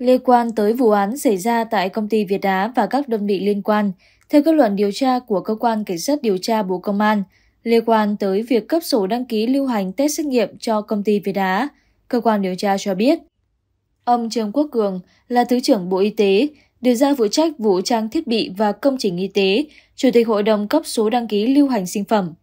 Liên quan tới vụ án xảy ra tại công ty Việt Á và các đơn vị liên quan, theo kết luận điều tra của cơ quan cảnh sát điều tra Bộ Công an, liên quan tới việc cấp sổ đăng ký lưu hành test xét nghiệm cho công ty Việt Á, cơ quan điều tra cho biết. Ông Trương Quốc Cường là Thứ trưởng Bộ Y tế, được ra phụ trách vụ trang thiết bị và công trình y tế, Chủ tịch Hội đồng cấp số đăng ký lưu hành sinh phẩm.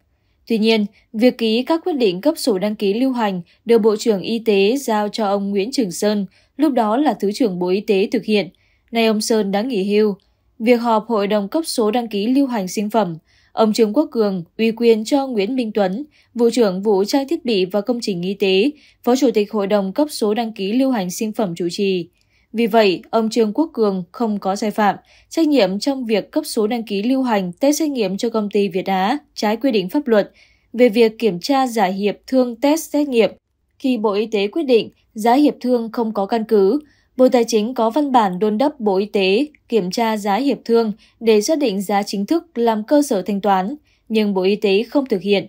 Tuy nhiên, việc ký các quyết định cấp sổ đăng ký lưu hành được Bộ trưởng Y tế giao cho ông Nguyễn Trường Sơn, lúc đó là Thứ trưởng Bộ Y tế thực hiện. Nay ông Sơn đã nghỉ hưu. Việc họp hội đồng cấp số đăng ký lưu hành sinh phẩm, ông Trương Quốc Cường ủy quyền cho Nguyễn Minh Tuấn, Vụ trưởng Vụ Trang Thiết bị và Công trình Y tế, Phó Chủ tịch Hội đồng cấp số đăng ký lưu hành sinh phẩm chủ trì. Vì vậy, ông Trương Quốc Cường không có sai phạm, trách nhiệm trong việc cấp số đăng ký lưu hành test xét nghiệm cho công ty Việt Á trái quy định pháp luật về việc kiểm tra giả hiệp thương test xét nghiệm khi Bộ Y tế quyết định giá hiệp thương không có căn cứ, Bộ Tài chính có văn bản đôn đốc Bộ Y tế kiểm tra giá hiệp thương để xác định giá chính thức làm cơ sở thanh toán, nhưng Bộ Y tế không thực hiện.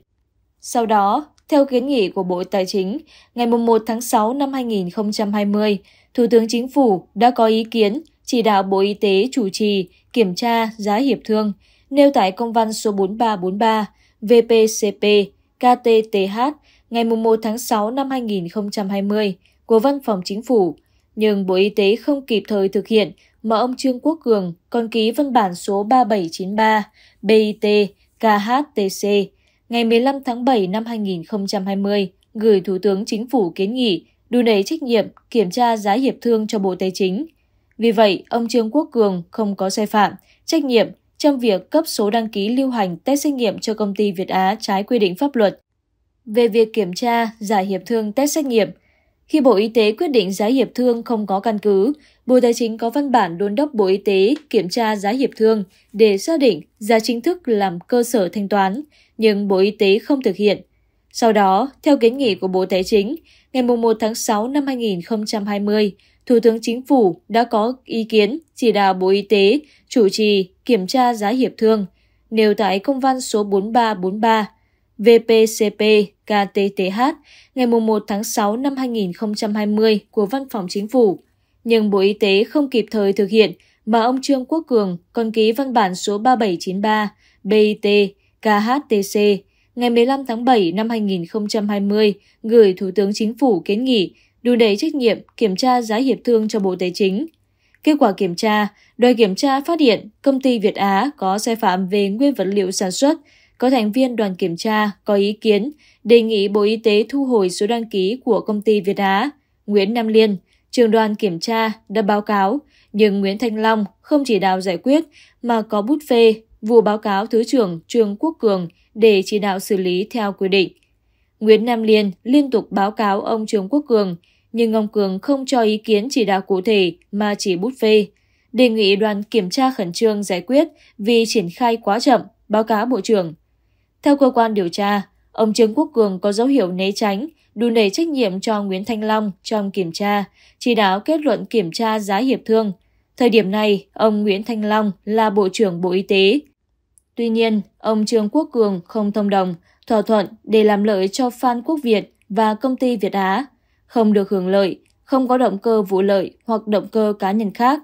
Sau đó, theo kiến nghị của Bộ Tài chính, ngày 1 tháng 6 năm 2020, Thủ tướng Chính phủ đã có ý kiến chỉ đạo Bộ Y tế chủ trì kiểm tra giá hiệp thương nêu tại công văn số 4343 VPCP KTTH ngày 1 tháng 6 năm 2020 của Văn phòng Chính phủ, nhưng Bộ Y tế không kịp thời thực hiện mà ông Trương Quốc Cường còn ký văn bản số 3793 BIT KHTC ngày 15 tháng 7 năm 2020 gửi Thủ tướng Chính phủ kiến nghị đủ đẩy trách nhiệm kiểm tra giá hiệp thương cho Bộ Tài chính. Vì vậy, ông Trương Quốc Cường không có sai phạm, trách nhiệm trong việc cấp số đăng ký lưu hành test xét nghiệm cho công ty Việt Á trái quy định pháp luật về việc kiểm tra giải hiệp thương test xét nghiệm. Khi Bộ Y tế quyết định giá hiệp thương không có căn cứ, Bộ Tài chính có văn bản đôn đốc Bộ Y tế kiểm tra giá hiệp thương để xác định giá chính thức làm cơ sở thanh toán, nhưng Bộ Y tế không thực hiện. Sau đó, theo kiến nghị của Bộ Tài chính, ngày 1 tháng 6 năm 2020, Thủ tướng Chính phủ đã có ý kiến chỉ đạo Bộ Y tế chủ trì kiểm tra giá hiệp thương, nêu tại công văn số 4343 VPCP KTTH ngày 1 tháng 6 năm 2020 của Văn phòng Chính phủ. Nhưng Bộ Y tế không kịp thời thực hiện mà ông Trương Quốc Cường còn ký văn bản số 3793 BIT KHTC ngày 15 tháng 7 năm 2020 gửi Thủ tướng Chính phủ kiến nghị đủ đầy trách nhiệm kiểm tra giá hiệp thương cho Bộ Tài chính. Kết quả kiểm tra, đoàn kiểm tra phát hiện công ty Việt Á có sai phạm về nguyên vật liệu sản xuất, có thành viên đoàn kiểm tra có ý kiến đề nghị Bộ Y tế thu hồi số đăng ký của công ty Việt Á. Nguyễn Nam Liên, trường đoàn kiểm tra đã báo cáo, nhưng Nguyễn Thanh Long không chỉ đạo giải quyết mà có bút phê vụ báo cáo Thứ trưởng Trương Quốc Cường để chỉ đạo xử lý theo quy định. Nguyễn Nam Liên liên tục báo cáo ông Trương Quốc Cường, nhưng ông Cường không cho ý kiến chỉ đạo cụ thể mà chỉ bút phê. Đề nghị đoàn kiểm tra khẩn trương giải quyết vì triển khai quá chậm, báo cáo Bộ trưởng. Theo cơ quan điều tra, ông Trương Quốc Cường có dấu hiệu né tránh, đùn đẩy trách nhiệm cho Nguyễn Thanh Long trong kiểm tra, chỉ đạo kết luận kiểm tra giá hiệp thương. Thời điểm này, ông Nguyễn Thanh Long là Bộ trưởng Bộ Y tế. Tuy nhiên, ông Trương Quốc Cường không thông đồng, thỏa thuận để làm lợi cho Phan Quốc Việt và công ty Việt Á, không được hưởng lợi, không có động cơ vụ lợi hoặc động cơ cá nhân khác.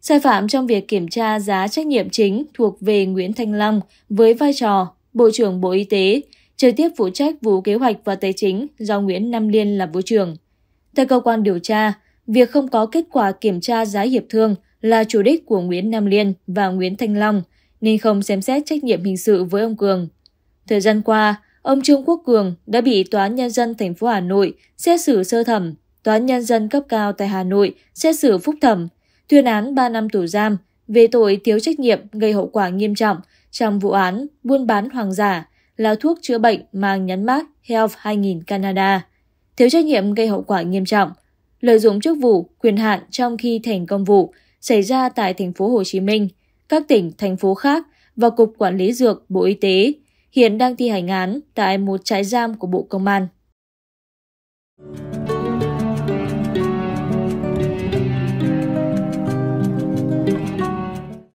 Sai phạm trong việc kiểm tra giá trách nhiệm chính thuộc về Nguyễn Thanh Long với vai trò Bộ trưởng Bộ Y tế, trực tiếp phụ trách vụ kế hoạch và tài chính do Nguyễn Nam Liên làm vụ trưởng. Theo cơ quan điều tra, việc không có kết quả kiểm tra giá hiệp thương là chủ đích của Nguyễn Nam Liên và Nguyễn Thanh Long, nên không xem xét trách nhiệm hình sự với ông Cường. Thời gian qua, ông Trương Quốc Cường đã bị Tòa án Nhân dân thành phố Hà Nội xét xử sơ thẩm, Tòa án Nhân dân cấp cao tại Hà Nội xét xử phúc thẩm, tuyên án 3 năm tù giam về tội thiếu trách nhiệm gây hậu quả nghiêm trọng trong vụ án buôn bán hoàng giả là thuốc chữa bệnh mang nhắn mát Health 2000 Canada, thiếu trách nhiệm gây hậu quả nghiêm trọng, lợi dụng chức vụ, quyền hạn trong khi thành công vụ xảy ra tại thành phố Hồ Chí Minh, các tỉnh, thành phố khác và Cục Quản lý Dược Bộ Y tế hiện đang thi hành án tại một trại giam của Bộ Công an.